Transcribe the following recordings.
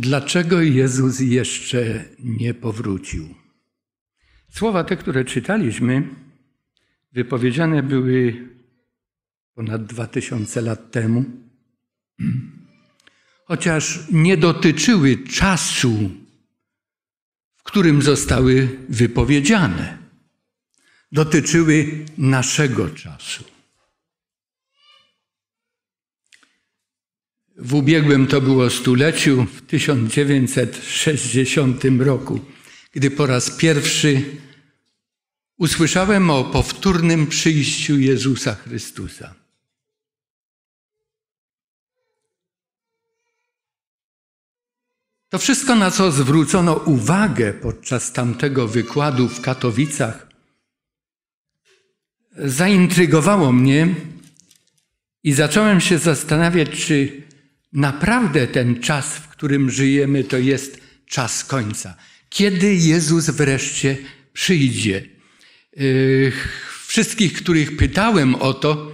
Dlaczego Jezus jeszcze nie powrócił? Słowa te, które czytaliśmy, wypowiedziane były ponad dwa tysiące lat temu, chociaż nie dotyczyły czasu, w którym zostały wypowiedziane. Dotyczyły naszego czasu. w ubiegłym to było stuleciu, w 1960 roku, gdy po raz pierwszy usłyszałem o powtórnym przyjściu Jezusa Chrystusa. To wszystko, na co zwrócono uwagę podczas tamtego wykładu w Katowicach, zaintrygowało mnie i zacząłem się zastanawiać, czy Naprawdę ten czas, w którym żyjemy, to jest czas końca. Kiedy Jezus wreszcie przyjdzie? Yy, wszystkich, których pytałem o to,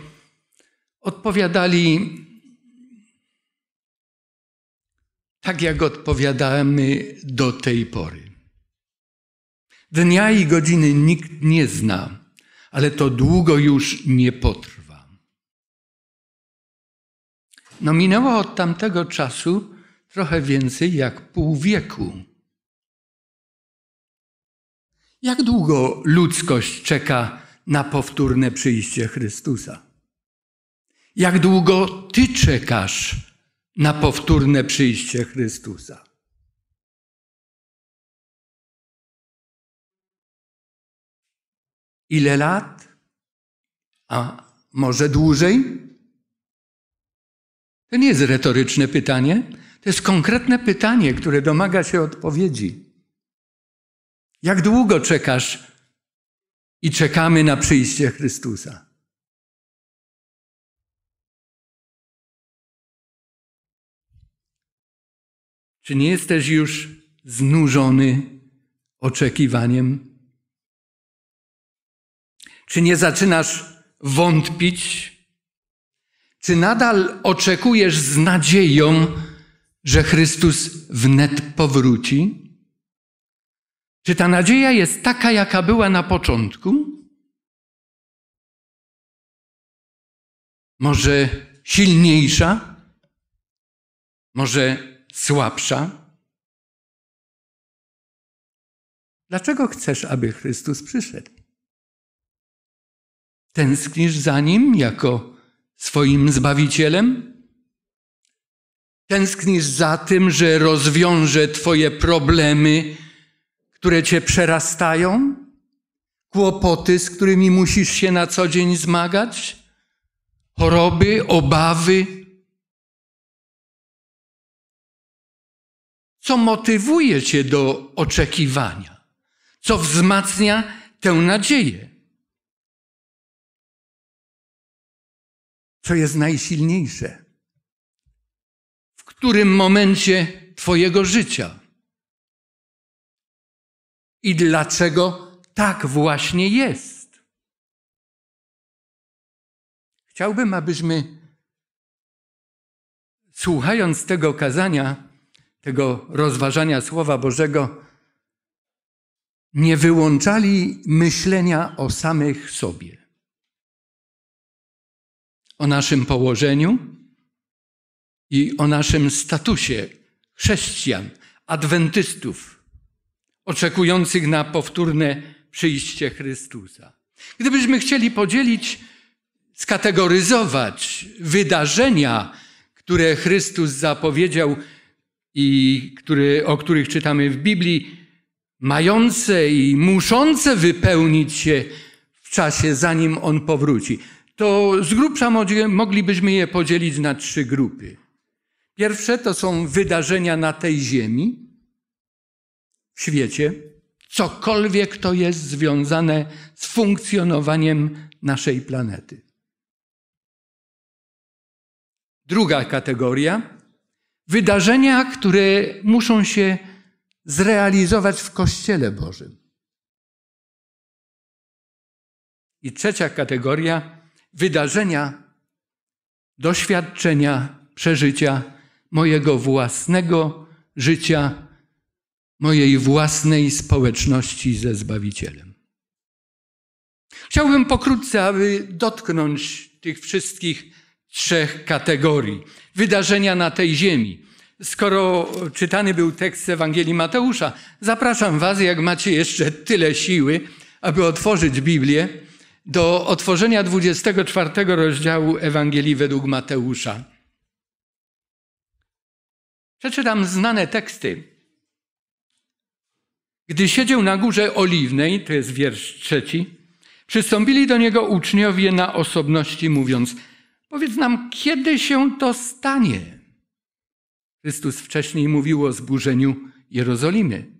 odpowiadali tak, jak odpowiadamy do tej pory. Dnia i godziny nikt nie zna, ale to długo już nie potrwa. No minęło od tamtego czasu trochę więcej jak pół wieku. Jak długo ludzkość czeka na powtórne przyjście Chrystusa? Jak długo ty czekasz na powtórne przyjście Chrystusa? Ile lat? A może dłużej? To nie jest retoryczne pytanie, to jest konkretne pytanie, które domaga się odpowiedzi. Jak długo czekasz i czekamy na przyjście Chrystusa? Czy nie jesteś już znużony oczekiwaniem? Czy nie zaczynasz wątpić czy nadal oczekujesz z nadzieją, że Chrystus wnet powróci? Czy ta nadzieja jest taka, jaka była na początku? Może silniejsza? Może słabsza? Dlaczego chcesz, aby Chrystus przyszedł? Tęsknisz za nim jako swoim Zbawicielem? Tęsknisz za tym, że rozwiąże Twoje problemy, które Cię przerastają? Kłopoty, z którymi musisz się na co dzień zmagać? Choroby, obawy? Co motywuje Cię do oczekiwania? Co wzmacnia tę nadzieję? co jest najsilniejsze. W którym momencie Twojego życia? I dlaczego tak właśnie jest? Chciałbym, abyśmy słuchając tego kazania, tego rozważania Słowa Bożego, nie wyłączali myślenia o samych sobie o naszym położeniu i o naszym statusie chrześcijan, adwentystów, oczekujących na powtórne przyjście Chrystusa. Gdybyśmy chcieli podzielić, skategoryzować wydarzenia, które Chrystus zapowiedział i który, o których czytamy w Biblii, mające i muszące wypełnić się w czasie, zanim On powróci to z grubsza moglibyśmy je podzielić na trzy grupy. Pierwsze to są wydarzenia na tej ziemi, w świecie, cokolwiek to jest związane z funkcjonowaniem naszej planety. Druga kategoria wydarzenia, które muszą się zrealizować w Kościele Bożym. I trzecia kategoria wydarzenia, doświadczenia, przeżycia mojego własnego życia, mojej własnej społeczności ze Zbawicielem. Chciałbym pokrótce, aby dotknąć tych wszystkich trzech kategorii. Wydarzenia na tej ziemi. Skoro czytany był tekst z Ewangelii Mateusza, zapraszam Was, jak macie jeszcze tyle siły, aby otworzyć Biblię do otworzenia 24 rozdziału Ewangelii według Mateusza. Przeczytam znane teksty. Gdy siedział na górze oliwnej, to jest wiersz trzeci, przystąpili do niego uczniowie na osobności, mówiąc: Powiedz nam, kiedy się to stanie? Chrystus wcześniej mówił o zburzeniu Jerozolimy.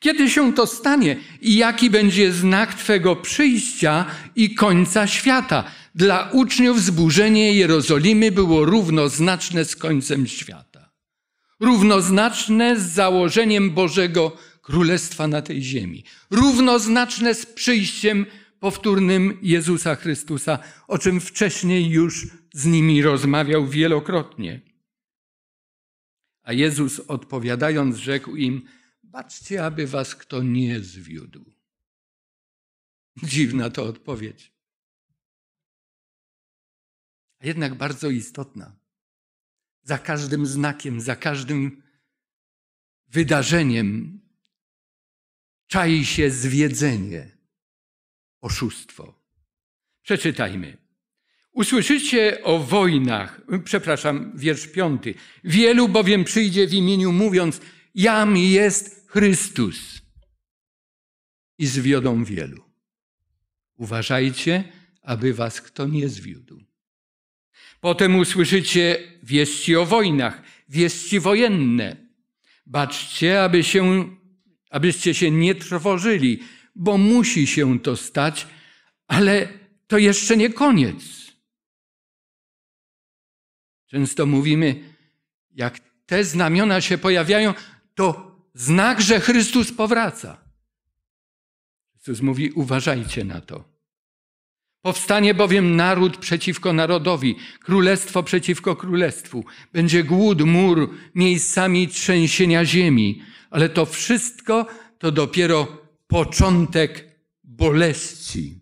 Kiedy się to stanie i jaki będzie znak Twego przyjścia i końca świata? Dla uczniów zburzenie Jerozolimy było równoznaczne z końcem świata, równoznaczne z założeniem Bożego Królestwa na tej ziemi, równoznaczne z przyjściem powtórnym Jezusa Chrystusa, o czym wcześniej już z nimi rozmawiał wielokrotnie. A Jezus odpowiadając, rzekł im, Baczcie, aby was kto nie zwiódł. Dziwna to odpowiedź. A jednak bardzo istotna. Za każdym znakiem, za każdym wydarzeniem czai się zwiedzenie, oszustwo. Przeczytajmy. Usłyszycie o wojnach, przepraszam, wiersz piąty. Wielu bowiem przyjdzie w imieniu mówiąc, jam jest Chrystus i zwiodą wielu. Uważajcie, aby was kto nie zwiódł. Potem usłyszycie wieści o wojnach, wieści wojenne. Baczcie, aby się, abyście się nie trwożyli, bo musi się to stać, ale to jeszcze nie koniec. Często mówimy, jak te znamiona się pojawiają, to znak, że Chrystus powraca. Chrystus mówi: Uważajcie na to. Powstanie bowiem naród przeciwko narodowi, królestwo przeciwko królestwu. Będzie głód, mur, miejscami trzęsienia ziemi. Ale to wszystko to dopiero początek boleści.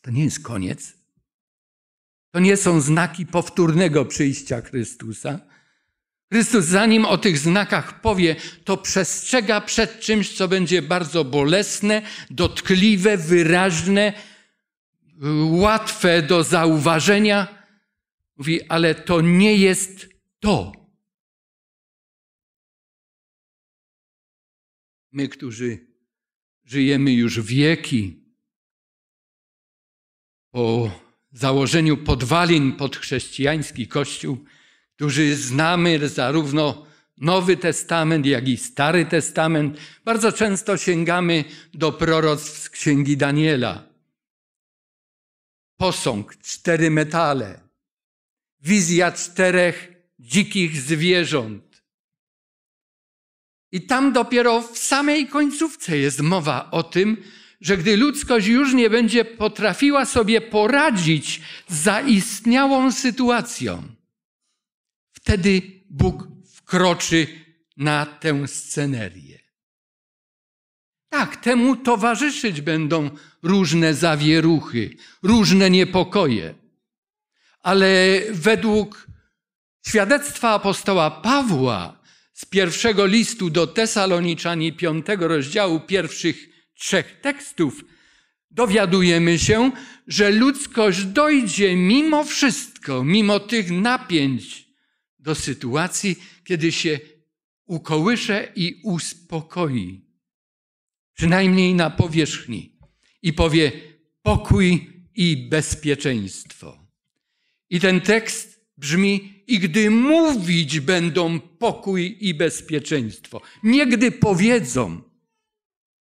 To nie jest koniec. To nie są znaki powtórnego przyjścia Chrystusa Chrystus, zanim o tych znakach powie, to przestrzega przed czymś, co będzie bardzo bolesne, dotkliwe, wyraźne, łatwe do zauważenia. Mówi, ale to nie jest to. My, którzy żyjemy już wieki, po założeniu podwalin pod chrześcijański Kościół, którzy znamy zarówno Nowy Testament, jak i Stary Testament, bardzo często sięgamy do proroctw z Księgi Daniela. Posąg, cztery metale, wizja czterech dzikich zwierząt. I tam dopiero w samej końcówce jest mowa o tym, że gdy ludzkość już nie będzie potrafiła sobie poradzić z zaistniałą sytuacją, wtedy Bóg wkroczy na tę scenerię. Tak, temu towarzyszyć będą różne zawieruchy, różne niepokoje. Ale według świadectwa apostoła Pawła z pierwszego listu do Tesaloniczanin piątego rozdziału pierwszych trzech tekstów dowiadujemy się, że ludzkość dojdzie mimo wszystko, mimo tych napięć, do sytuacji, kiedy się ukołysze i uspokoi, przynajmniej na powierzchni, i powie pokój i bezpieczeństwo. I ten tekst brzmi: I gdy mówić będą pokój i bezpieczeństwo, nie gdy powiedzą.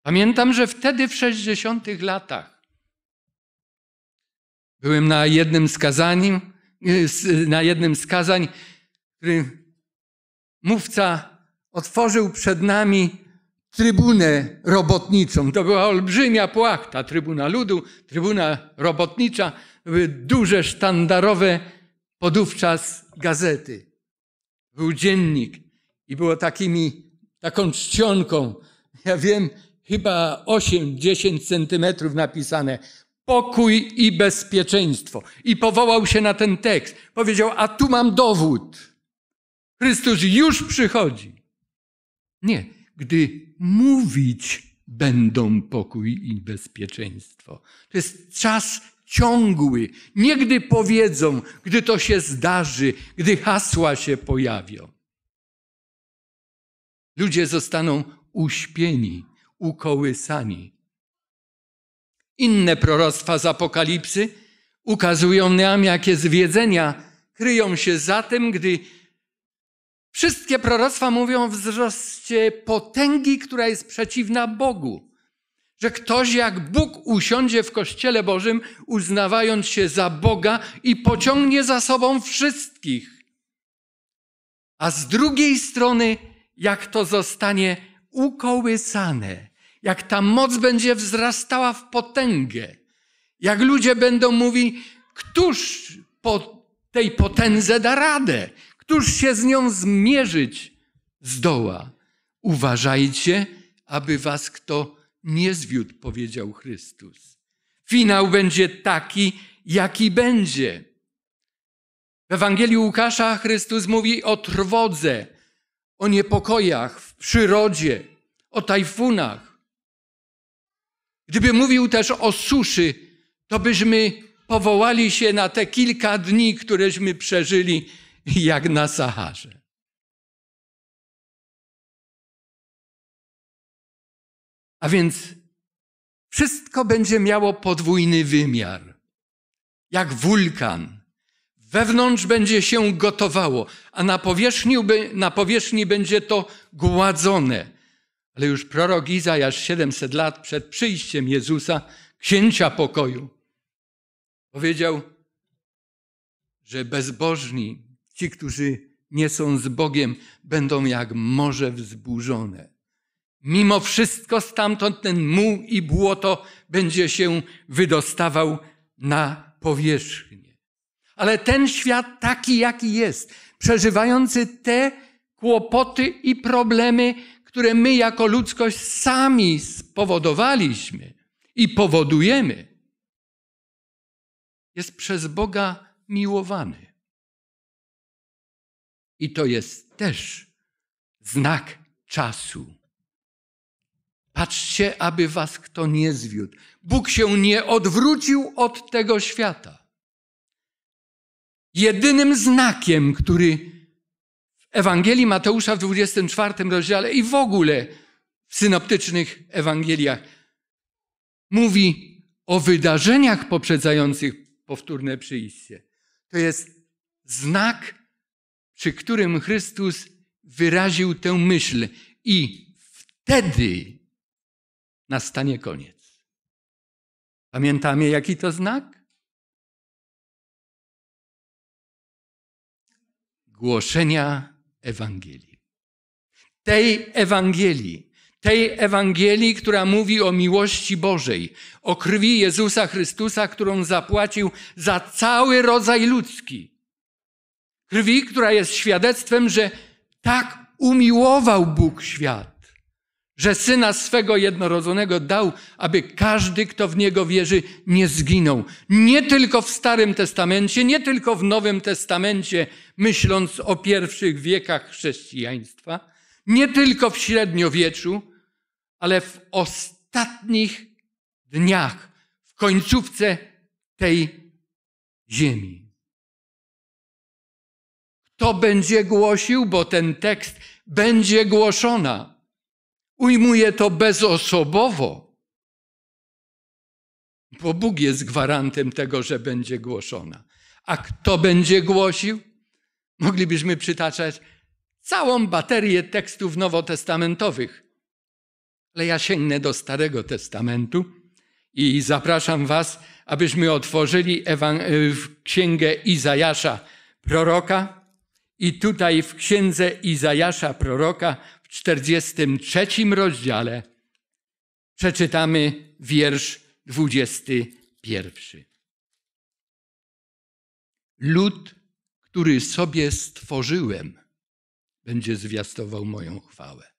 Pamiętam, że wtedy w 60. latach byłem na jednym skazaniu, y, na jednym z kazań który mówca otworzył przed nami trybunę robotniczą. To była olbrzymia płachta, trybuna ludu, trybuna robotnicza, były duże sztandarowe podówczas gazety. Był dziennik i było takimi, taką czcionką, ja wiem, chyba 8-10 centymetrów napisane. Pokój i bezpieczeństwo. I powołał się na ten tekst. Powiedział, a tu mam dowód. Chrystus już przychodzi. Nie, gdy mówić będą pokój i bezpieczeństwo. To jest czas ciągły. Nie gdy powiedzą, gdy to się zdarzy, gdy hasła się pojawią. Ludzie zostaną uśpieni, ukołysani. Inne proroctwa z Apokalipsy ukazują nam, jakie zwiedzenia kryją się za tym, gdy Wszystkie proroctwa mówią o wzroście potęgi, która jest przeciwna Bogu. Że ktoś jak Bóg usiądzie w Kościele Bożym, uznawając się za Boga i pociągnie za sobą wszystkich. A z drugiej strony, jak to zostanie ukołysane, jak ta moc będzie wzrastała w potęgę, jak ludzie będą mówić, któż po tej potędze da radę, Któż się z nią zmierzyć zdoła? Uważajcie, aby was kto nie zwiódł, powiedział Chrystus. Finał będzie taki, jaki będzie. W Ewangelii Łukasza Chrystus mówi o trwodze, o niepokojach w przyrodzie, o tajfunach. Gdyby mówił też o suszy, to byśmy powołali się na te kilka dni, któreśmy przeżyli jak na Saharze. A więc wszystko będzie miało podwójny wymiar. Jak wulkan. Wewnątrz będzie się gotowało, a na powierzchni, na powierzchni będzie to gładzone. Ale już prorok Izajasz 700 lat przed przyjściem Jezusa, księcia pokoju, powiedział, że bezbożni Ci, którzy nie są z Bogiem, będą jak morze wzburzone. Mimo wszystko stamtąd ten muł i błoto będzie się wydostawał na powierzchnię. Ale ten świat taki, jaki jest, przeżywający te kłopoty i problemy, które my jako ludzkość sami spowodowaliśmy i powodujemy, jest przez Boga miłowany. I to jest też znak czasu. Patrzcie, aby was kto nie zwiódł. Bóg się nie odwrócił od tego świata. Jedynym znakiem, który w Ewangelii Mateusza w 24 rozdziale i w ogóle w synoptycznych Ewangeliach mówi o wydarzeniach poprzedzających powtórne przyjście. To jest znak przy którym Chrystus wyraził tę myśl i wtedy nastanie koniec. Pamiętamy, jaki to znak? Głoszenia Ewangelii. Tej Ewangelii, tej Ewangelii, która mówi o miłości Bożej, o krwi Jezusa Chrystusa, którą zapłacił za cały rodzaj ludzki Krwi, która jest świadectwem, że tak umiłował Bóg świat, że syna swego jednorodzonego dał, aby każdy, kto w niego wierzy, nie zginął. Nie tylko w Starym Testamencie, nie tylko w Nowym Testamencie, myśląc o pierwszych wiekach chrześcijaństwa, nie tylko w średniowieczu, ale w ostatnich dniach, w końcówce tej ziemi to będzie głosił, bo ten tekst będzie głoszona. Ujmuje to bezosobowo, bo Bóg jest gwarantem tego, że będzie głoszona. A kto będzie głosił? Moglibyśmy przytaczać całą baterię tekstów nowotestamentowych. Ale ja sięgnę do Starego Testamentu i zapraszam Was, abyśmy otworzyli Ewan- Księgę Izajasza, proroka i tutaj w księdze Izajasza proroka w 43 rozdziale przeczytamy wiersz 21. Lud, który sobie stworzyłem, będzie zwiastował moją chwałę.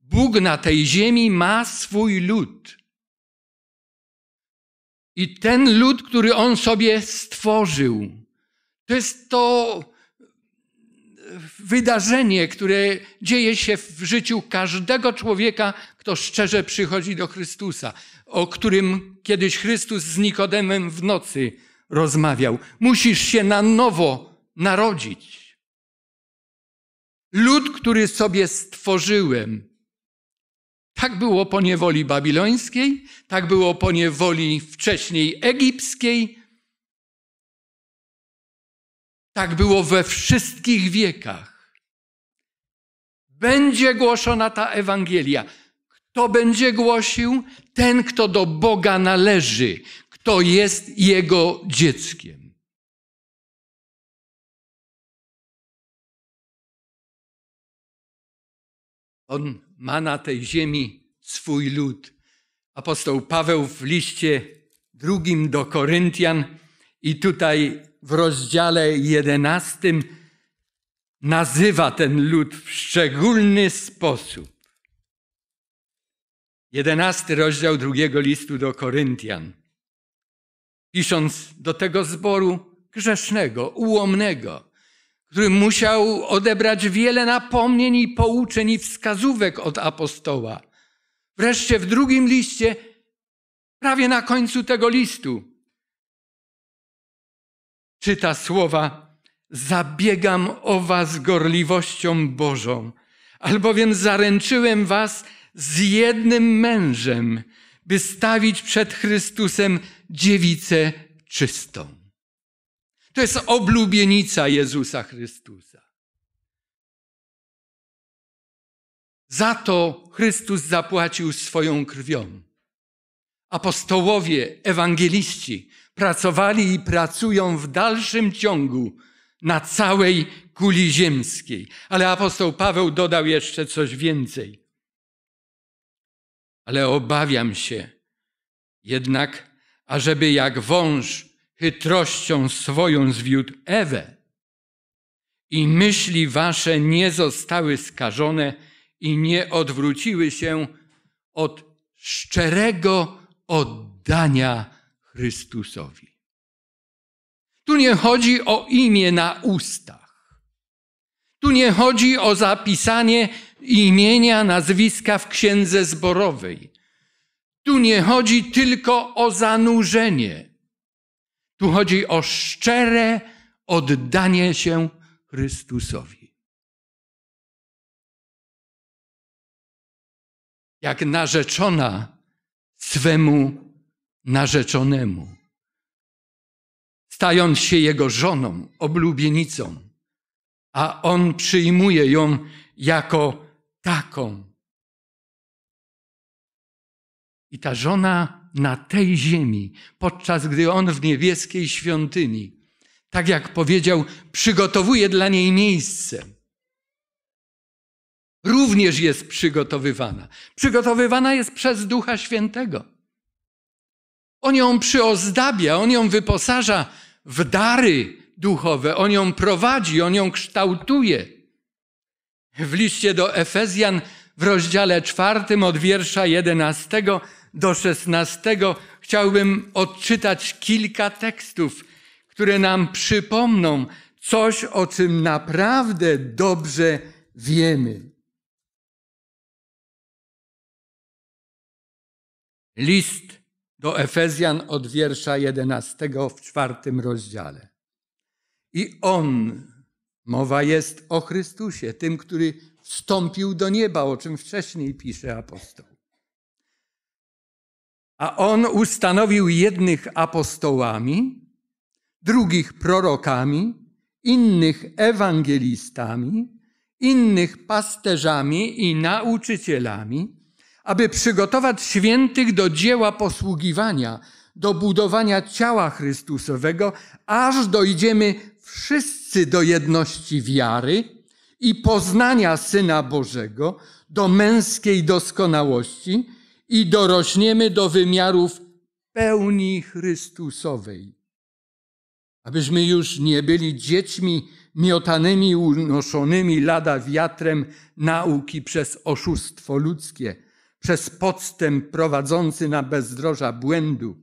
Bóg na tej ziemi ma swój lud i ten lud, który on sobie stworzył. To jest to wydarzenie, które dzieje się w życiu każdego człowieka, kto szczerze przychodzi do Chrystusa, o którym kiedyś Chrystus z Nikodemem w nocy rozmawiał. Musisz się na nowo narodzić. Lud, który sobie stworzyłem, tak było po niewoli babilońskiej, tak było po niewoli wcześniej egipskiej, tak było we wszystkich wiekach. Będzie głoszona ta Ewangelia. Kto będzie głosił? Ten, kto do Boga należy, kto jest Jego dzieckiem. On ma na tej ziemi swój lud. Apostoł Paweł w liście drugim do Koryntian i tutaj w rozdziale jedenastym nazywa ten lud w szczególny sposób. Jedenasty rozdział drugiego listu do Koryntian. Pisząc do tego zboru grzesznego, ułomnego, który musiał odebrać wiele napomnień i pouczeń i wskazówek od apostoła. Wreszcie w drugim liście, prawie na końcu tego listu, czyta słowa: Zabiegam o Was gorliwością Bożą, albowiem zaręczyłem Was z jednym mężem, by stawić przed Chrystusem dziewicę czystą. To jest oblubienica Jezusa Chrystusa. Za to Chrystus zapłacił swoją krwią. Apostołowie, ewangeliści pracowali i pracują w dalszym ciągu na całej kuli ziemskiej. Ale apostoł Paweł dodał jeszcze coś więcej. Ale obawiam się jednak, ażeby jak wąż chytrością swoją zwiódł Ewę. I myśli wasze nie zostały skażone i nie odwróciły się od szczerego oddania Chrystusowi. Tu nie chodzi o imię na ustach. Tu nie chodzi o zapisanie imienia, nazwiska w księdze zborowej. Tu nie chodzi tylko o zanurzenie tu chodzi o szczere oddanie się Chrystusowi. Jak narzeczona swemu narzeczonemu, stając się jego żoną, oblubienicą, a on przyjmuje ją jako taką. I ta żona na tej ziemi, podczas gdy on w niebieskiej świątyni, tak jak powiedział, przygotowuje dla niej miejsce. Również jest przygotowywana. Przygotowywana jest przez Ducha Świętego. On ją przyozdabia, on ją wyposaża w dary duchowe, on ją prowadzi, on ją kształtuje. W liście do Efezjan w rozdziale czwartym od wiersza jedenastego do 16 chciałbym odczytać kilka tekstów, które nam przypomną coś, o czym naprawdę dobrze wiemy. List do Efezjan od wiersza 11 w czwartym rozdziale. I on, mowa jest o Chrystusie, tym, który wstąpił do nieba, o czym wcześniej pisze apostoł. A on ustanowił jednych apostołami, drugich prorokami, innych ewangelistami, innych pasterzami i nauczycielami, aby przygotować świętych do dzieła posługiwania, do budowania ciała Chrystusowego, aż dojdziemy wszyscy do jedności wiary i poznania Syna Bożego, do męskiej doskonałości, i dorośniemy do wymiarów pełni Chrystusowej, abyśmy już nie byli dziećmi miotanymi, unoszonymi lada wiatrem nauki przez oszustwo ludzkie, przez podstęp prowadzący na bezdroża błędu,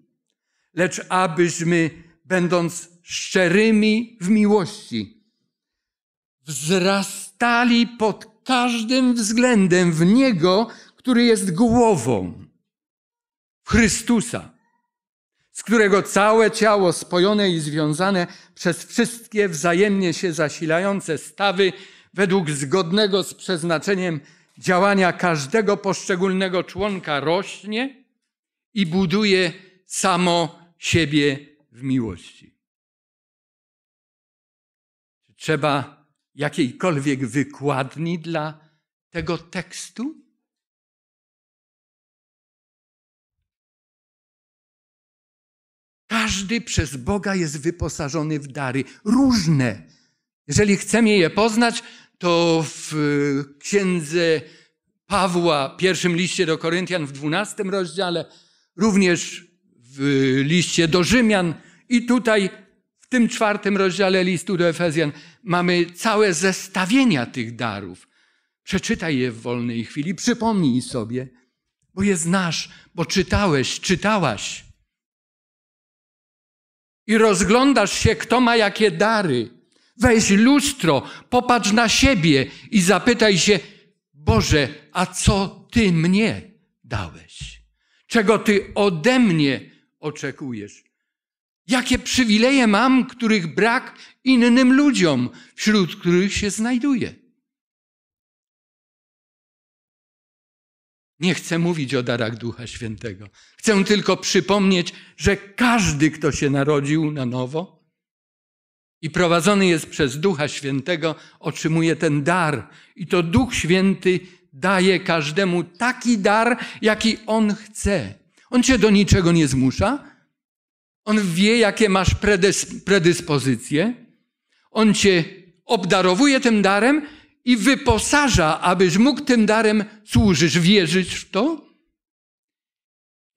lecz abyśmy, będąc szczerymi w miłości, wzrastali pod każdym względem w Niego, który jest głową Chrystusa, z którego całe ciało spojone i związane przez wszystkie wzajemnie się zasilające stawy według zgodnego z przeznaczeniem działania każdego poszczególnego członka rośnie i buduje samo siebie w miłości. Czy trzeba jakiejkolwiek wykładni dla tego tekstu? Każdy przez Boga jest wyposażony w dary różne. Jeżeli chcemy je poznać, to w e, księdze Pawła, pierwszym liście do Koryntian w 12 rozdziale, również w e, liście do Rzymian i tutaj w tym czwartym rozdziale listu do Efezjan mamy całe zestawienia tych darów. Przeczytaj je w wolnej chwili, przypomnij sobie, bo je znasz, bo czytałeś, czytałaś i rozglądasz się, kto ma jakie dary. Weź lustro, popatrz na siebie i zapytaj się, Boże, a co Ty mnie dałeś? Czego Ty ode mnie oczekujesz? Jakie przywileje mam, których brak innym ludziom, wśród których się znajduję? Nie chcę mówić o darach Ducha Świętego. Chcę tylko przypomnieć, że każdy, kto się narodził na nowo i prowadzony jest przez Ducha Świętego, otrzymuje ten dar. I to Duch Święty daje każdemu taki dar, jaki on chce. On cię do niczego nie zmusza. On wie, jakie masz predyspozycje. On cię obdarowuje tym darem i wyposaża, abyś mógł tym darem służyć. Wierzyć w to?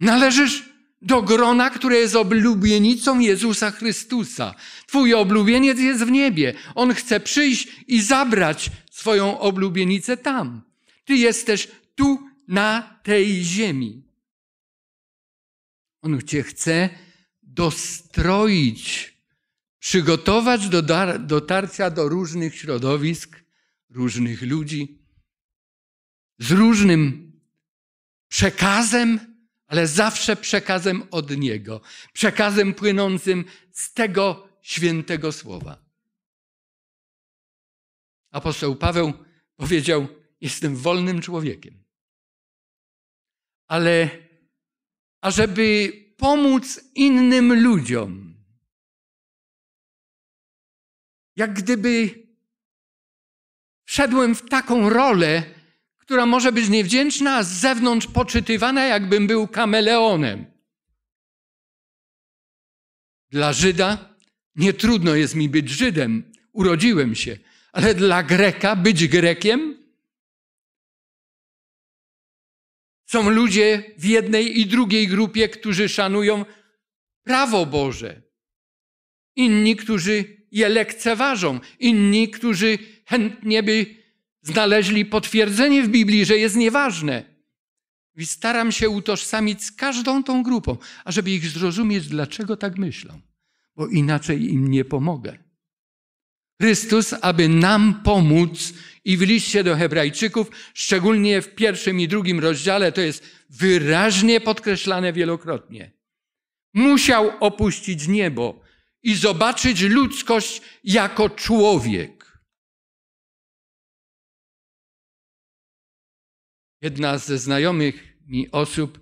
Należysz do grona, które jest oblubienicą Jezusa Chrystusa. Twój oblubieniec jest w niebie. On chce przyjść i zabrać swoją oblubienicę tam. Ty jesteś tu na tej ziemi. On cię chce dostroić, przygotować do dotarcia do różnych środowisk, różnych ludzi, z różnym przekazem, ale zawsze przekazem od Niego, przekazem płynącym z tego świętego słowa. Apostoł Paweł powiedział: Jestem wolnym człowiekiem. Ale ażeby pomóc innym ludziom, jak gdyby wszedłem w taką rolę, która może być niewdzięczna, a z zewnątrz poczytywana, jakbym był kameleonem. Dla Żyda nie trudno jest mi być Żydem, urodziłem się, ale dla Greka być Grekiem? Są ludzie w jednej i drugiej grupie, którzy szanują prawo Boże, inni, którzy je lekceważą, inni, którzy chętnie by znaleźli potwierdzenie w Biblii, że jest nieważne. I staram się utożsamić z każdą tą grupą, ażeby ich zrozumieć, dlaczego tak myślą, bo inaczej im nie pomogę. Chrystus, aby nam pomóc i w liście do Hebrajczyków, szczególnie w pierwszym i drugim rozdziale, to jest wyraźnie podkreślane wielokrotnie. Musiał opuścić niebo i zobaczyć ludzkość jako człowiek. Jedna ze znajomych mi osób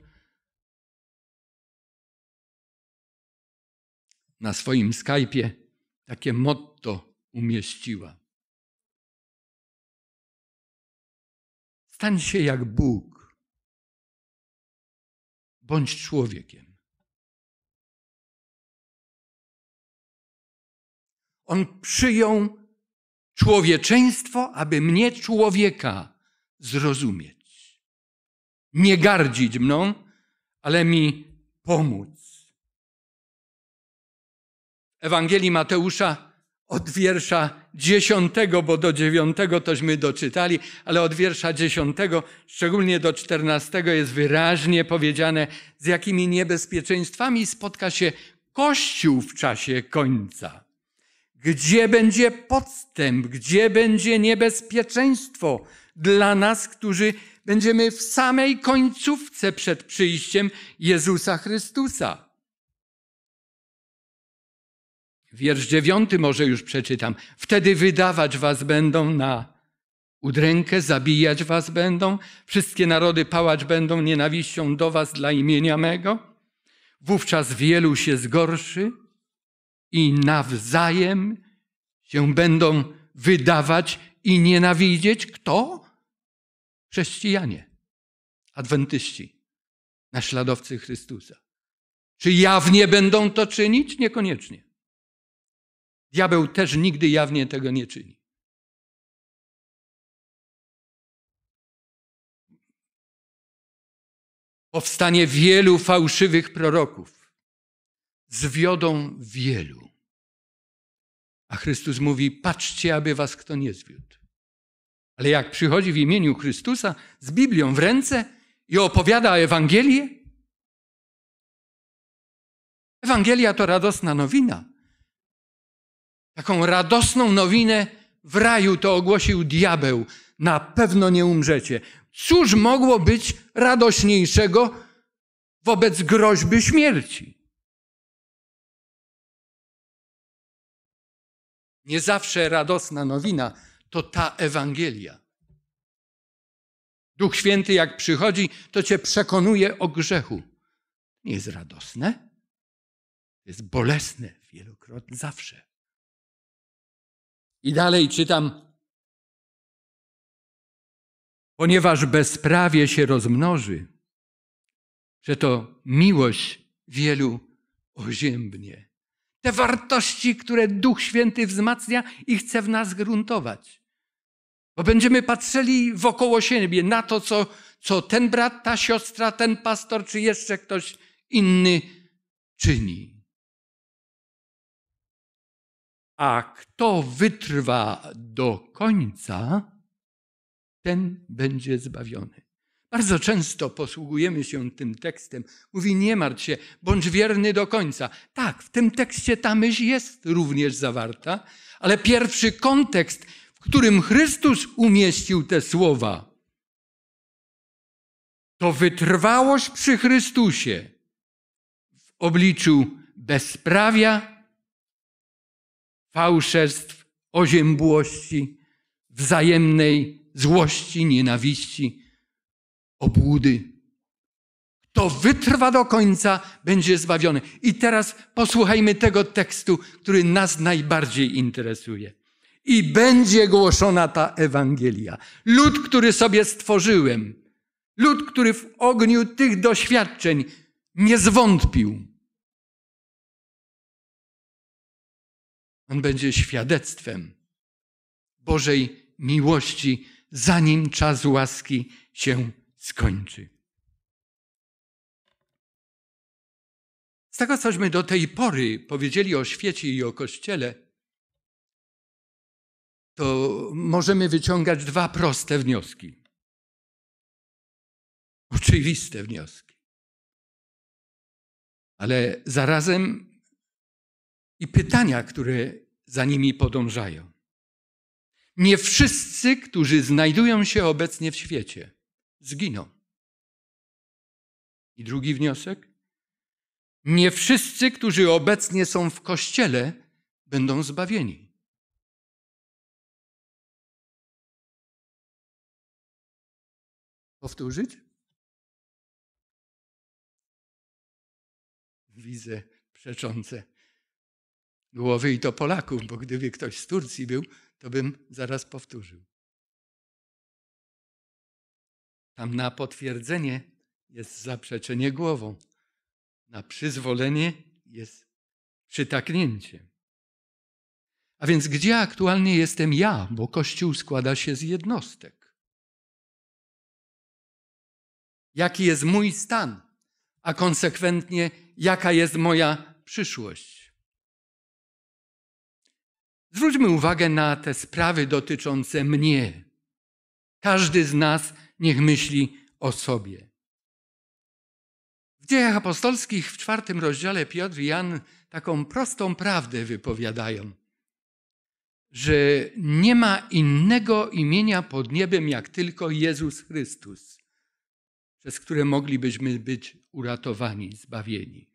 na swoim Skype'ie takie motto umieściła. Stań się jak Bóg. Bądź człowiekiem. On przyjął człowieczeństwo, aby mnie, człowieka, zrozumieć nie gardzić mną, ale mi pomóc. Ewangelii Mateusza od wiersza dziesiątego, bo do dziewiątego tośmy doczytali, ale od wiersza dziesiątego, szczególnie do czternastego jest wyraźnie powiedziane, z jakimi niebezpieczeństwami spotka się Kościół w czasie końca. Gdzie będzie podstęp, gdzie będzie niebezpieczeństwo dla nas, którzy Będziemy w samej końcówce przed przyjściem Jezusa Chrystusa. Wiersz dziewiąty może już przeczytam. Wtedy wydawać was będą na udrękę, zabijać was będą, wszystkie narody pałać będą nienawiścią do was dla imienia mego. Wówczas wielu się zgorszy i nawzajem się będą wydawać i nienawidzieć. Kto? Chrześcijanie, adwentyści, naśladowcy Chrystusa. Czy jawnie będą to czynić? Niekoniecznie. Diabeł też nigdy jawnie tego nie czyni. Powstanie wielu fałszywych proroków. Zwiodą wielu. A Chrystus mówi: Patrzcie, aby was kto nie zwiódł. Ale jak przychodzi w imieniu Chrystusa z Biblią w ręce i opowiada Ewangelię? Ewangelia to radosna nowina. Taką radosną nowinę w raju to ogłosił diabeł. Na pewno nie umrzecie. Cóż mogło być radośniejszego wobec groźby śmierci? Nie zawsze radosna nowina to ta Ewangelia. Duch Święty, jak przychodzi, to cię przekonuje o grzechu. Nie jest radosne, jest bolesne wielokrotnie, zawsze. I dalej czytam. Ponieważ bezprawie się rozmnoży, że to miłość wielu oziębnie te wartości, które Duch Święty wzmacnia i chce w nas gruntować. Bo będziemy patrzyli wokoło siebie na to, co, co ten brat, ta siostra, ten pastor, czy jeszcze ktoś inny czyni. A kto wytrwa do końca, ten będzie zbawiony. Bardzo często posługujemy się tym tekstem. Mówi, nie martw się, bądź wierny do końca. Tak, w tym tekście ta myśl jest również zawarta, ale pierwszy kontekst, w którym Chrystus umieścił te słowa, to wytrwałość przy Chrystusie w obliczu bezprawia, fałszerstw, oziębłości, wzajemnej złości, nienawiści obłudy. Kto wytrwa do końca, będzie zbawiony. I teraz posłuchajmy tego tekstu, który nas najbardziej interesuje. I będzie głoszona ta Ewangelia. Lud, który sobie stworzyłem, lud, który w ogniu tych doświadczeń nie zwątpił. On będzie świadectwem Bożej miłości, zanim czas łaski się skończy. Z tego, cośmy do tej pory powiedzieli o świecie i o Kościele, to możemy wyciągać dwa proste wnioski. Oczywiste wnioski. Ale zarazem i pytania, które za nimi podążają. Nie wszyscy, którzy znajdują się obecnie w świecie, zginą. I drugi wniosek. Nie wszyscy, którzy obecnie są w kościele, będą zbawieni. Powtórzyć? Widzę przeczące głowy i to Polaków, bo gdyby ktoś z Turcji był, to bym zaraz powtórzył. Tam na potwierdzenie jest zaprzeczenie głową, na przyzwolenie jest przytaknięcie. A więc gdzie aktualnie jestem ja, bo Kościół składa się z jednostek? Jaki jest mój stan, a konsekwentnie jaka jest moja przyszłość? Zwróćmy uwagę na te sprawy dotyczące mnie. Każdy z nas niech myśli o sobie. W dziejach apostolskich w czwartym rozdziale Piotr i Jan taką prostą prawdę wypowiadają, że nie ma innego imienia pod niebem jak tylko Jezus Chrystus, przez które moglibyśmy być uratowani, zbawieni.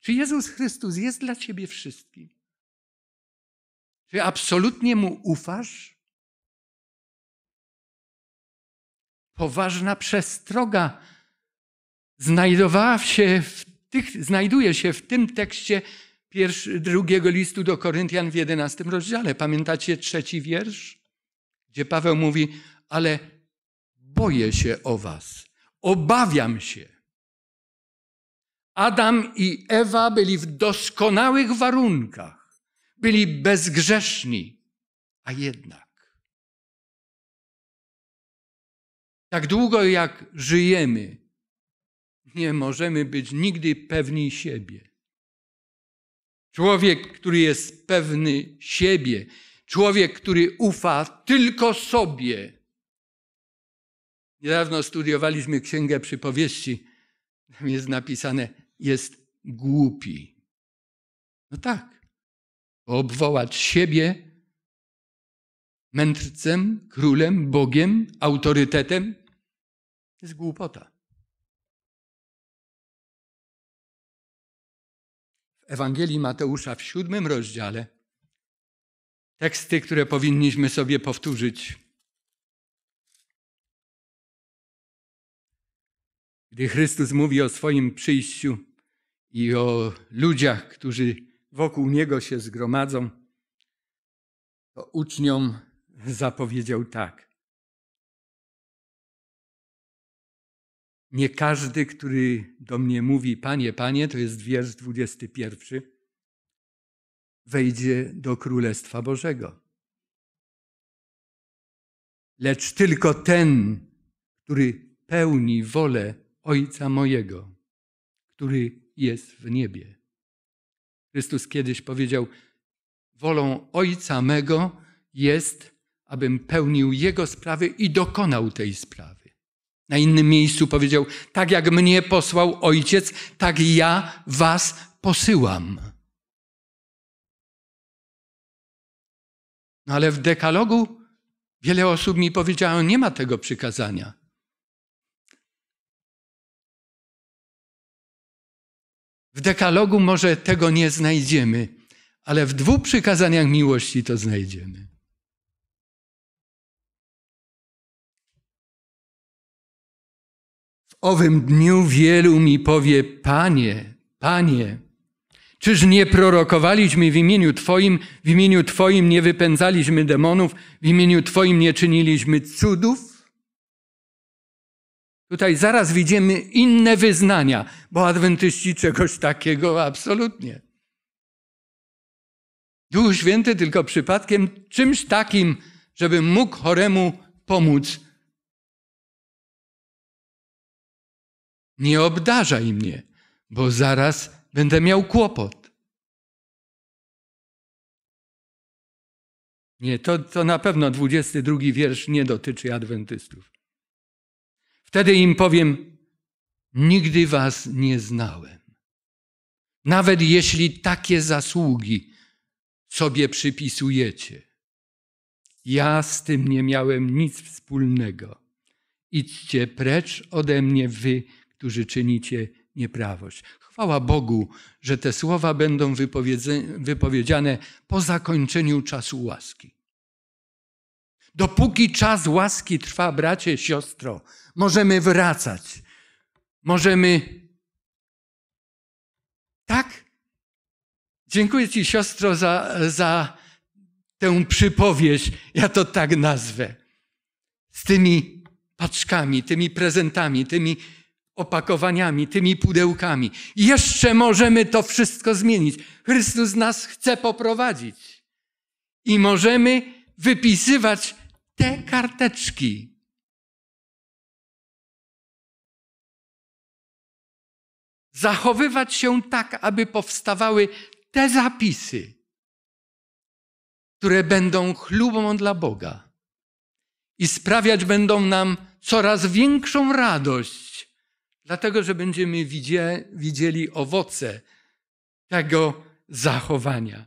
Czy Jezus Chrystus jest dla ciebie wszystkim? Czy absolutnie mu ufasz? poważna przestroga znajdowała się w tych, znajduje się w tym tekście pierwszy, drugiego listu do Koryntian w jedenastym rozdziale. Pamiętacie trzeci wiersz, gdzie Paweł mówi, ale boję się o was, obawiam się. Adam i Ewa byli w doskonałych warunkach, byli bezgrzeszni, a jednak Tak długo jak żyjemy, nie możemy być nigdy pewni siebie. Człowiek, który jest pewny siebie, człowiek, który ufa tylko sobie. Niedawno studiowaliśmy Księgę Przypowieści. Tam jest napisane, jest głupi. No tak. Obwołać siebie mędrcem, królem, Bogiem, autorytetem, jest głupota. W Ewangelii Mateusza w siódmym rozdziale teksty, które powinniśmy sobie powtórzyć. Gdy Chrystus mówi o swoim przyjściu i o ludziach, którzy wokół Niego się zgromadzą, to uczniom zapowiedział tak. Nie każdy, który do mnie mówi, panie, panie, to jest wiersz 21, wejdzie do Królestwa Bożego. Lecz tylko ten, który pełni wolę Ojca mojego, który jest w niebie. Chrystus kiedyś powiedział: Wolą Ojca mego jest, abym pełnił Jego sprawy i dokonał tej sprawy. Na innym miejscu powiedział: Tak jak mnie posłał ojciec, tak ja was posyłam. No ale w dekalogu wiele osób mi powiedziało: Nie ma tego przykazania. W dekalogu może tego nie znajdziemy, ale w dwóch przykazaniach miłości to znajdziemy. owym dniu wielu mi powie: Panie, Panie, czyż nie prorokowaliśmy w imieniu Twoim, w imieniu Twoim nie wypędzaliśmy demonów, w imieniu Twoim nie czyniliśmy cudów? Tutaj zaraz widzimy inne wyznania, bo adwentyści czegoś takiego absolutnie. Duch Święty tylko przypadkiem czymś takim, żeby mógł choremu pomóc, Nie obdarzaj mnie, bo zaraz będę miał kłopot. Nie, to, to na pewno 22 wiersz nie dotyczy adwentystów. Wtedy im powiem: Nigdy was nie znałem. Nawet jeśli takie zasługi sobie przypisujecie. Ja z tym nie miałem nic wspólnego. Idźcie precz ode mnie, wy którzy czynicie nieprawość. Chwała Bogu, że te słowa będą wypowiedziane po zakończeniu czasu łaski. Dopóki czas łaski trwa, bracie, siostro, możemy wracać. Możemy. Tak? Dziękuję Ci, siostro, za, za tę przypowieść, ja to tak nazwę. Z tymi paczkami, tymi prezentami, tymi opakowaniami, tymi pudełkami. Jeszcze możemy to wszystko zmienić. Chrystus nas chce poprowadzić. I możemy wypisywać te karteczki. Zachowywać się tak, aby powstawały te zapisy, które będą chlubą dla Boga i sprawiać będą nam coraz większą radość dlatego że będziemy widzieli owoce tego zachowania.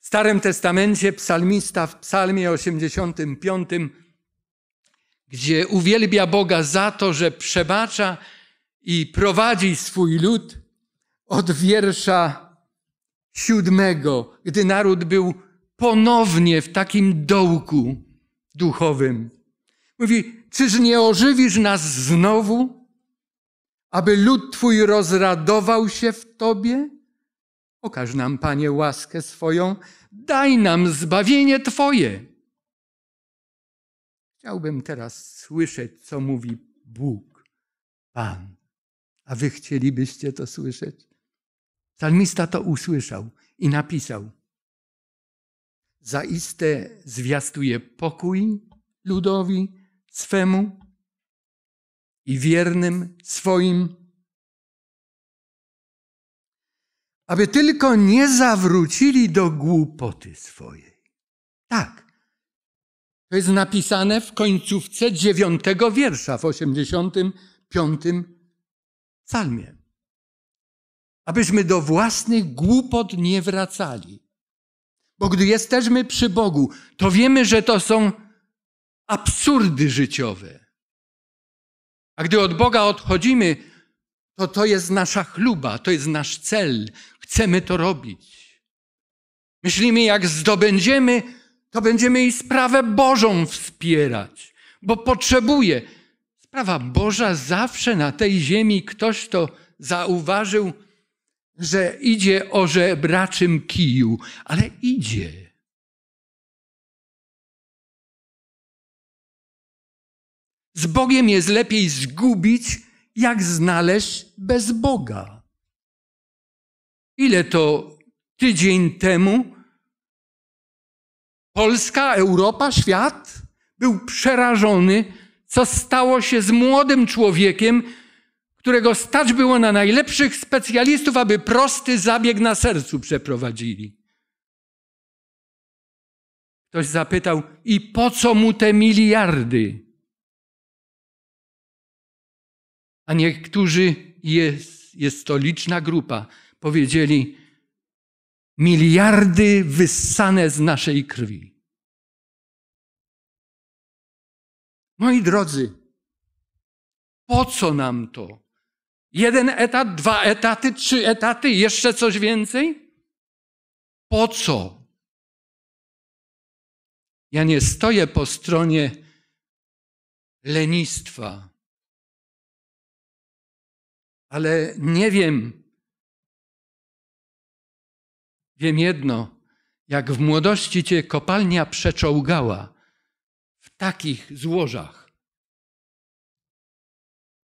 W Starym Testamencie psalmista w psalmie 85, gdzie uwielbia Boga za to, że przebacza i prowadzi swój lud od wiersza siódmego, gdy naród był ponownie w takim dołku duchowym. Mówi, czyż nie ożywisz nas znowu? aby lud Twój rozradował się w Tobie? Pokaż nam, Panie, łaskę swoją, daj nam zbawienie Twoje. Chciałbym teraz słyszeć, co mówi Bóg, Pan. A Wy chcielibyście to słyszeć? Salmista to usłyszał i napisał. Zaiste zwiastuje pokój ludowi swemu, i wiernym swoim, aby tylko nie zawrócili do głupoty swojej. Tak. To jest napisane w końcówce dziewiątego wiersza w osiemdziesiątym piątym psalmie. Abyśmy do własnych głupot nie wracali. Bo gdy jesteśmy przy Bogu, to wiemy, że to są absurdy życiowe. A gdy od Boga odchodzimy, to to jest nasza chluba, to jest nasz cel. Chcemy to robić. Myślimy, jak zdobędziemy, to będziemy i sprawę Bożą wspierać, bo potrzebuje. Sprawa Boża zawsze na tej ziemi ktoś to zauważył, że idzie o żebraczym kiju, ale idzie. Z Bogiem jest lepiej zgubić, jak znaleźć bez Boga. Ile to tydzień temu Polska, Europa, świat był przerażony, co stało się z młodym człowiekiem, którego stać było na najlepszych specjalistów, aby prosty zabieg na sercu przeprowadzili. Ktoś zapytał: I po co mu te miliardy? A niektórzy, jest, jest to liczna grupa, powiedzieli, miliardy wyssane z naszej krwi. Moi drodzy, po co nam to? Jeden etat, dwa etaty, trzy etaty, jeszcze coś więcej? Po co? Ja nie stoję po stronie lenistwa, ale nie wiem. Wiem jedno, jak w młodości cię kopalnia przeczołgała w takich złożach,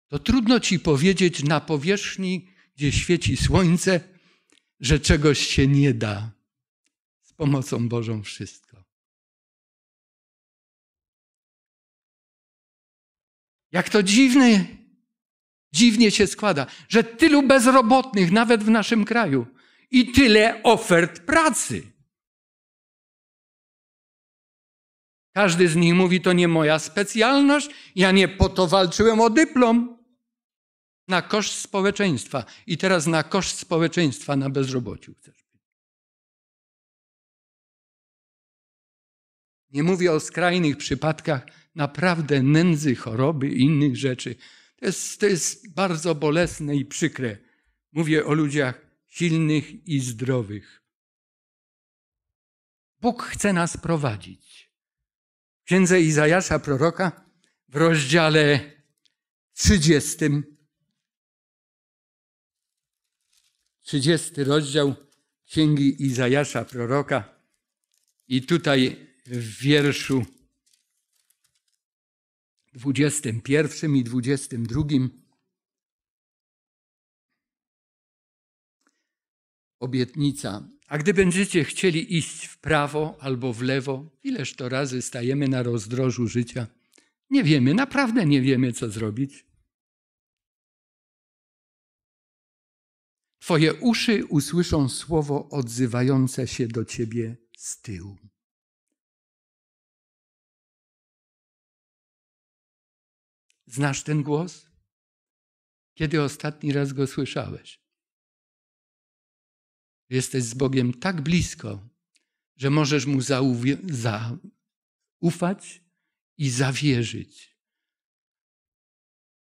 to trudno ci powiedzieć na powierzchni, gdzie świeci słońce, że czegoś się nie da. Z pomocą Bożą wszystko. Jak to dziwne Dziwnie się składa, że tylu bezrobotnych nawet w naszym kraju i tyle ofert pracy. Każdy z nich mówi: To nie moja specjalność, ja nie po to walczyłem o dyplom. Na koszt społeczeństwa. I teraz na koszt społeczeństwa na bezrobociu chcesz być. Nie mówię o skrajnych przypadkach naprawdę nędzy, choroby i innych rzeczy to jest, to jest bardzo bolesne i przykre. Mówię o ludziach silnych i zdrowych. Bóg chce nas prowadzić. W księdze Izajasza proroka w rozdziale 30, 30 rozdział księgi Izajasza proroka i tutaj w wierszu 21 i 22 obietnica. A gdy będziecie chcieli iść w prawo albo w lewo, ileż to razy stajemy na rozdrożu życia, nie wiemy, naprawdę nie wiemy, co zrobić. Twoje uszy usłyszą słowo odzywające się do ciebie z tyłu. Znasz ten głos? Kiedy ostatni raz go słyszałeś? Jesteś z Bogiem tak blisko, że możesz mu zaufać i zawierzyć.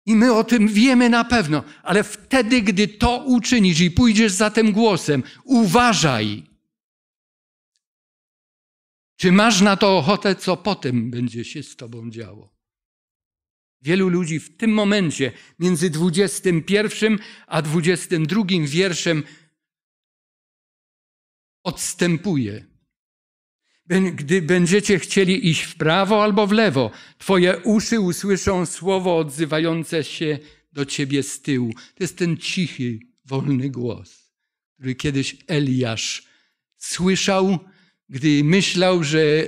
I my o tym wiemy na pewno, ale wtedy, gdy to uczynisz i pójdziesz za tym głosem, uważaj. Czy masz na to ochotę, co potem będzie się z tobą działo? Wielu ludzi w tym momencie, między 21 a 22 wierszem, odstępuje. Gdy będziecie chcieli iść w prawo albo w lewo, Twoje uszy usłyszą słowo odzywające się do Ciebie z tyłu. To jest ten cichy, wolny głos, który kiedyś Eliasz słyszał, gdy myślał, że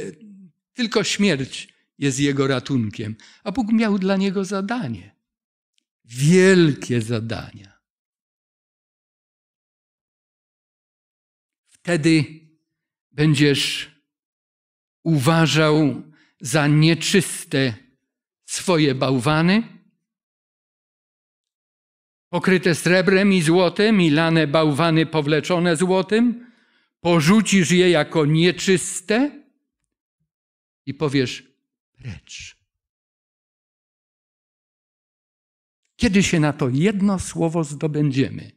tylko śmierć jest jego ratunkiem. A Bóg miał dla niego zadanie. Wielkie zadania. Wtedy będziesz uważał za nieczyste swoje bałwany, pokryte srebrem i złotem, i lane bałwany powleczone złotem, porzucisz je jako nieczyste i powiesz: precz. Kiedy się na to jedno słowo zdobędziemy,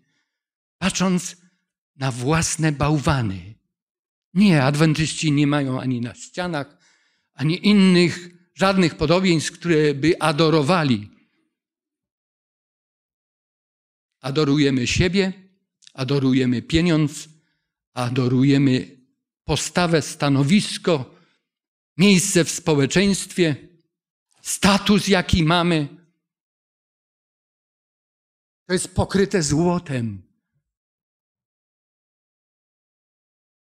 patrząc na własne bałwany. Nie, adwentyści nie mają ani na ścianach, ani innych, żadnych podobieństw, które by adorowali. Adorujemy siebie, adorujemy pieniądz, adorujemy postawę, stanowisko, miejsce w społeczeństwie, status, jaki mamy. To jest pokryte złotem.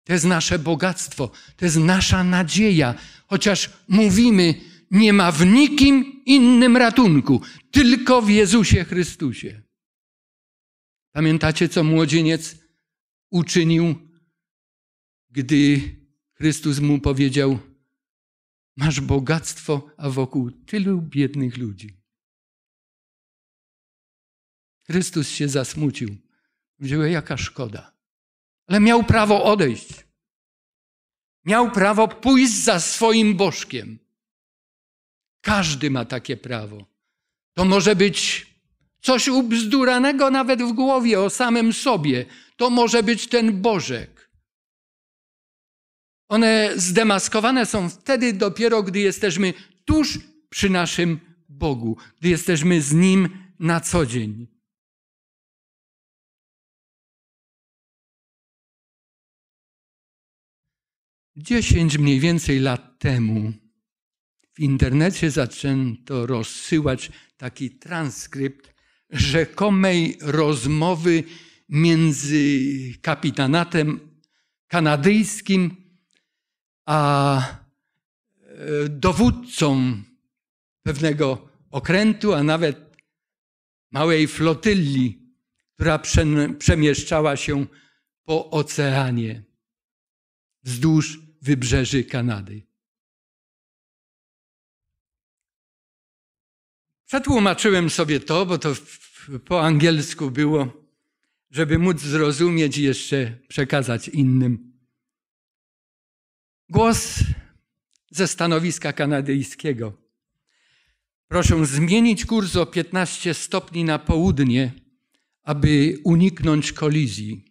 To jest nasze bogactwo, to jest nasza nadzieja. Chociaż mówimy, nie ma w nikim innym ratunku, tylko w Jezusie Chrystusie. Pamiętacie, co młodzieniec uczynił, gdy Chrystus mu powiedział: Masz bogactwo, a wokół tylu biednych ludzi. Chrystus się zasmucił. Wzięła jaka szkoda. Ale miał prawo odejść. Miał prawo pójść za swoim bożkiem. Każdy ma takie prawo. To może być coś ubzduranego nawet w głowie o samym sobie. To może być ten bożek. One zdemaskowane są wtedy dopiero, gdy jesteśmy tuż przy naszym Bogu, gdy jesteśmy z Nim na co dzień. Dziesięć mniej więcej lat temu w internecie zaczęto rozsyłać taki transkrypt rzekomej rozmowy między kapitanatem kanadyjskim a e, dowódcą pewnego okrętu, a nawet małej flotylli, która przemieszczała się po oceanie wzdłuż wybrzeży Kanady. Przetłumaczyłem sobie to, bo to po angielsku było, żeby móc zrozumieć i jeszcze przekazać innym. Głos ze stanowiska kanadyjskiego. Proszę zmienić kurs o 15 stopni na południe, aby uniknąć kolizji.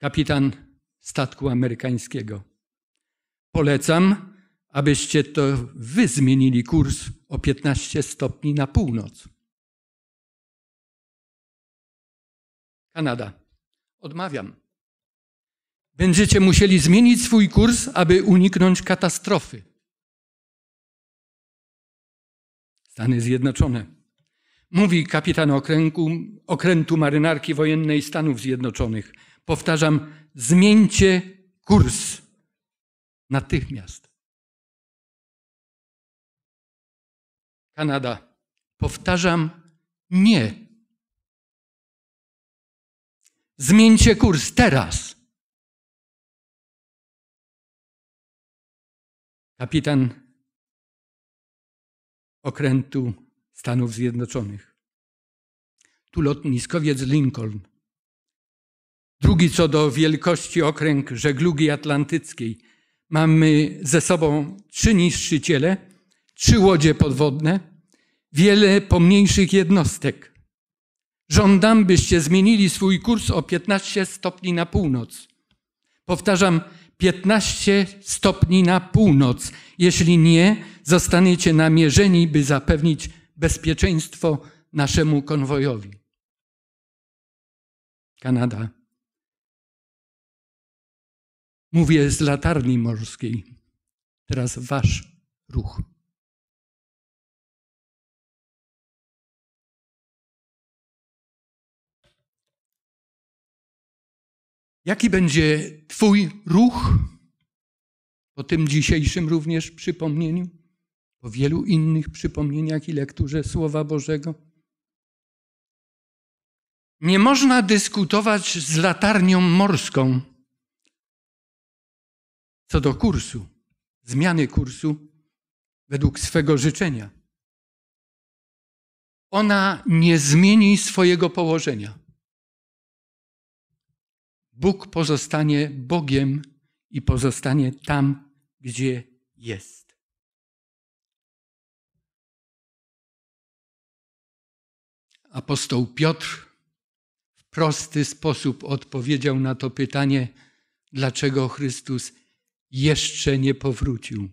Kapitan statku amerykańskiego. Polecam, abyście to wy zmienili kurs o 15 stopni na północ. Kanada. Odmawiam. Będziecie musieli zmienić swój kurs, aby uniknąć katastrofy. Stany Zjednoczone. Mówi kapitan okręgu, okrętu marynarki wojennej Stanów Zjednoczonych. Powtarzam, zmieńcie kurs natychmiast. Kanada. Powtarzam, nie Zmieńcie kurs teraz. Kapitan okrętu Stanów Zjednoczonych. Tu lotniskowiec Lincoln. Drugi co do wielkości okręg żeglugi atlantyckiej. Mamy ze sobą trzy niszczyciele, trzy łodzie podwodne, wiele pomniejszych jednostek. Żądam, byście zmienili swój kurs o 15 stopni na północ. Powtarzam, 15 stopni na północ. Jeśli nie, zostaniecie namierzeni, by zapewnić bezpieczeństwo naszemu konwojowi. Kanada. Mówię z latarni morskiej. Teraz wasz ruch. Jaki będzie Twój ruch po tym dzisiejszym również przypomnieniu, po wielu innych przypomnieniach i lekturze Słowa Bożego? Nie można dyskutować z latarnią morską co do kursu, zmiany kursu według swego życzenia. Ona nie zmieni swojego położenia. Bóg pozostanie Bogiem i pozostanie tam, gdzie jest. Apostoł Piotr w prosty sposób odpowiedział na to pytanie, dlaczego Chrystus jeszcze nie powrócił.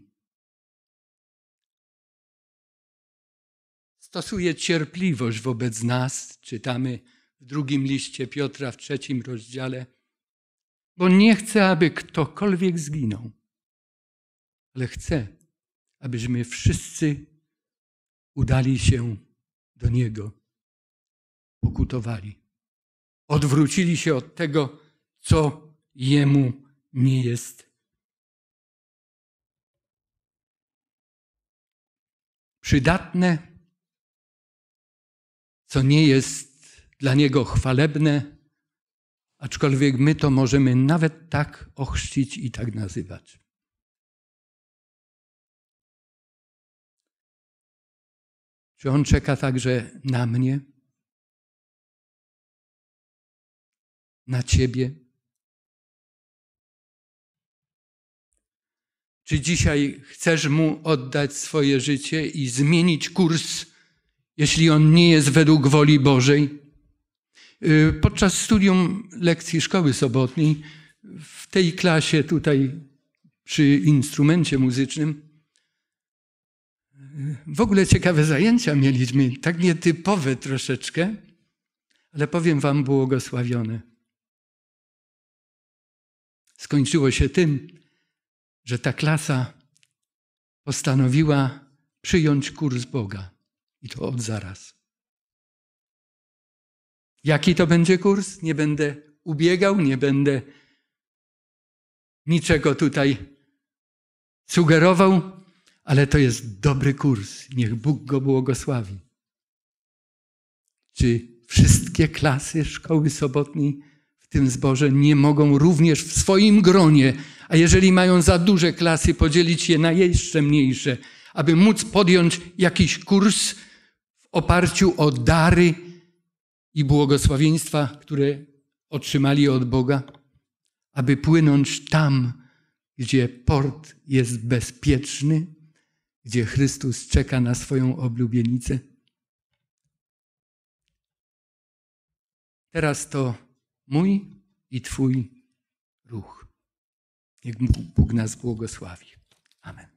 Stosuje cierpliwość wobec nas, czytamy w drugim liście Piotra w trzecim rozdziale bo nie chcę, aby ktokolwiek zginął, ale chcę, abyśmy wszyscy udali się do Niego, pokutowali, odwrócili się od tego, co Jemu nie jest. Przydatne, co nie jest dla Niego chwalebne, Aczkolwiek my to możemy nawet tak ochrzcić i tak nazywać. Czy on czeka także na mnie? Na ciebie? Czy dzisiaj chcesz mu oddać swoje życie i zmienić kurs, jeśli on nie jest według woli Bożej? Y, podczas studium lekcji szkoły sobotniej w tej klasie tutaj przy instrumencie muzycznym y, w ogóle ciekawe zajęcia mieliśmy, tak nietypowe troszeczkę, ale powiem wam błogosławione. Skończyło się tym, że ta klasa postanowiła przyjąć kurs Boga i to od zaraz. Jaki to będzie kurs? Nie będę ubiegał, nie będę niczego tutaj sugerował, ale to jest dobry kurs. Niech Bóg go błogosławi. Czy wszystkie klasy szkoły sobotniej w tym zborze nie mogą również w swoim gronie, a jeżeli mają za duże klasy, podzielić je na jeszcze mniejsze, aby móc podjąć jakiś kurs w oparciu o dary i błogosławieństwa, które otrzymali od Boga, aby płynąć tam, gdzie port jest bezpieczny, gdzie Chrystus czeka na swoją oblubienicę. Teraz to mój i Twój ruch. Niech Bóg nas błogosławi. Amen.